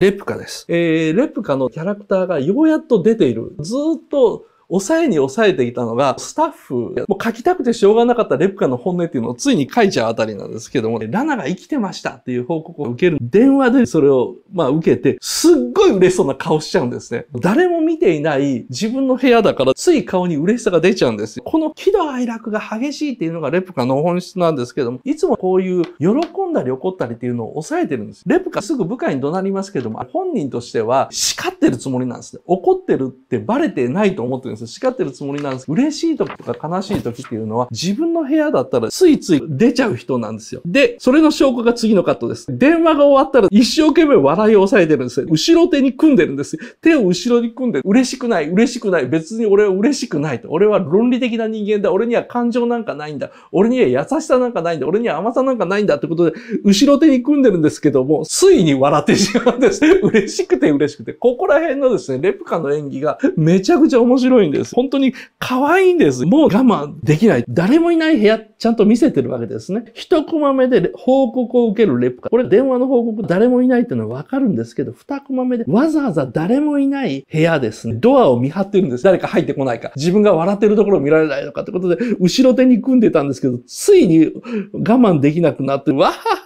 レプカです。えー、レプカのキャラクターがようやっと出ている。ずっと抑えに抑えていたのが、スタッフ、もう書きたくてしょうがなかったレプカの本音っていうのをついに書いちゃうあたりなんですけども、ラナが生きてましたっていう報告を受ける。電話でそれを、まあ受けて、すっごい嬉しそうな顔しちゃうんですね。誰も見ていない自分の部屋だから、つい顔に嬉しさが出ちゃうんですこの喜怒哀楽が激しいっていうのがレプカの本質なんですけども、いつもこういう喜んだり怒ったりっていうのを抑えてるんです。レプカすぐ部下に怒鳴りますけども、本人としては叱ってるつもりなんですね。怒ってるってバレてないと思ってるんです。ですよ。叱ってるつもりなんです。嬉しい時とか悲しい時っていうのは、自分の部屋だったらついつい出ちゃう人なんですよ。で、それの証拠が次のカットです。電話が終わったら一生懸命笑いを抑えてるんですよ。後ろ手に組んでるんです手を後ろに組んで、嬉しくない、嬉しくない、別に俺は嬉しくないと。俺は論理的な人間だ。俺には感情なんかないんだ。俺には優しさなんかないんだ。俺には甘さなんかないんだってことで、後ろ手に組んでるんですけども、ついに笑ってしまうんです。嬉しくて嬉しくて。ここら辺のですね、レプカの演技がめちゃくちゃ面白いんです。本当に可愛いんです。もう我慢できない。誰もいない部屋、ちゃんと見せてるわけですね。一コマ目で報告を受けるレプカ。これ電話の報告、誰もいないっていうのはわかるんですけど、二コマ目でわざわざ誰もいない部屋ですね。ドアを見張ってるんです。誰か入ってこないか。自分が笑ってるところを見られないのかってことで、後ろ手に組んでたんですけど、ついに我慢できなくなって、わは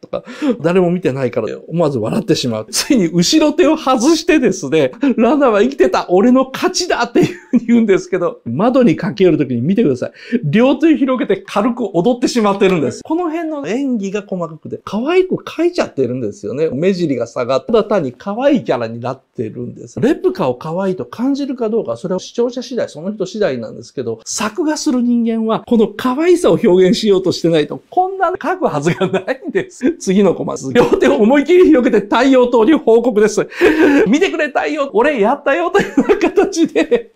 とか、誰も見てないから思わず笑ってしまう。ついに後ろ手を外してですね、ランナーは生きてた俺の勝ちだっていうふうに言うんですけど、窓に駆け寄るときに見てください。両手広げて軽く踊ってしまってるんです。この辺の演技が細かくて、可愛く描いちゃってるんですよね。目尻が下がっただ単に可愛いキャラになってるんです。レプカを可愛いと感じるかどうか、それは視聴者次第、その人次第なんですけど、作画する人間は、この可愛さを表現しようとしてないと、こんな描くはずがないんで次のコマで両手を思い切り広げて太陽党に報告です。見てくれ太陽、俺やったよというような形で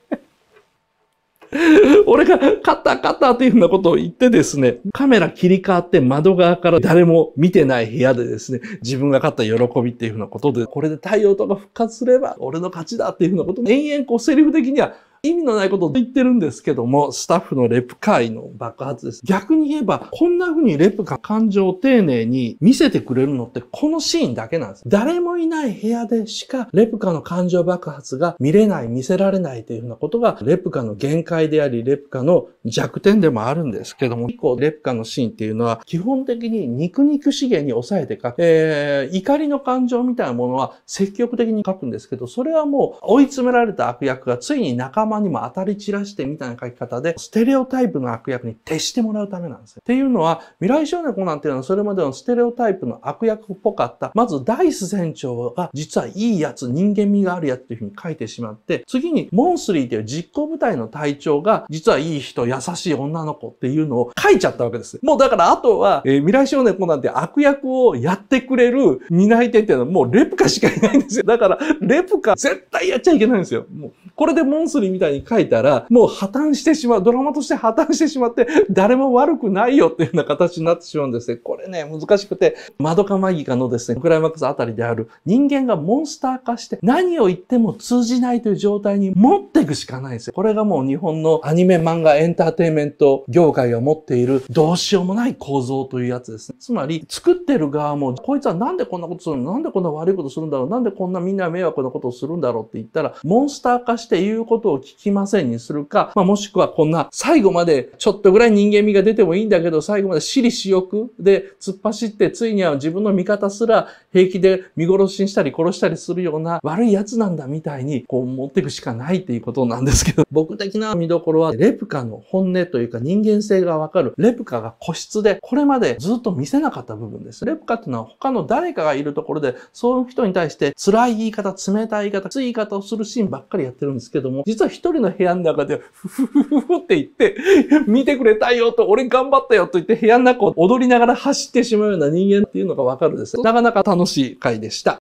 俺が勝った勝ったっていうふうなことを言ってですね、カメラ切り替わって窓側から誰も見てない部屋でですね、自分が勝った喜びっていうふうなことで、これで太陽とか復活すれば俺の勝ちだっていうふうなことを延々こうセリフ的には意味のないことを言ってるんですけども、スタッフのレプ会の爆発です。逆に言えば、こんな風にレプが感情を丁寧に見せてくれるのってこのシーンだけなんです。誰もいない部屋でしかレプカの感情爆発が見れない、見せられないというふうなことが、レプカの限界であり、レプカの弱点でもあるんですけども、以降、レプカのシーンっていうのは、基本的に肉肉資源に抑えてか、えー、怒りの感情みたいなものは積極的に書くんですけど、それはもう追い詰められた悪役がついに仲間様にも当たり散らしてみたいな書き方で、ステレオタイプの悪役に徹してもらうためなんですよ。っていうのは、未来少年コナンっていうのはそれまでのステレオタイプの悪役っぽかった、まずダイス船長が実はいいやつ、人間味があるやつっていうふうに書いてしまって、次にモンスリーっていう実行部隊の隊長が実はいい人、優しい女の子っていうのを書いちゃったわけです。もうだからあとは、えー、未来少年コナンって悪役をやってくれる担い手っていうのはもうレプカしかいないんですよ。だから、レプカ絶対やっちゃいけないんですよ。もう、これでモンスリーみたいたいに書いたら、もう破綻してしまう、ドラマとして破綻してしまって、誰も悪くないよっていうような形になってしまうんですね。これね、難しくて、マドカマギカのですね、クライマックスあたりである人間がモンスター化して何を言っても通じないという状態に持っていくしかないんですよ。これがもう日本のアニメ漫画エンターテインメント業界が持っているどうしようもない構造というやつですね。つまり、作ってる側も、こいつはなんでこんなことするのなんでこんな悪いことするんだろうなんでこんなみんな迷惑なことをするんだろうって言ったら、モンスター化して言うことを聞きませんにするか、まあ、もしくはこんな最後までちょっとぐらい人間味が出てもいいんだけど、最後まで私利私欲で突っ走って、ついには自分の味方すら平気で見殺しにしたり殺したりするような悪い奴なんだみたいに、こう持っていくしかないっていうことなんですけど、僕的な見どころは、レプカの本音というか人間性がわかる、レプカが個室で、これまでずっと見せなかった部分です。レプカっていうのは他の誰かがいるところで、そういう人に対して辛い言い方、冷たい言い方、つい言い方をするシーンばっかりやってるんですけども、実は一一人の部屋の中で、ふふふふふって言って、見てくれたよと、俺頑張ったよと言って部屋の中を踊りながら走ってしまうような人間っていうのがわかるです。なかなか楽しい回でした。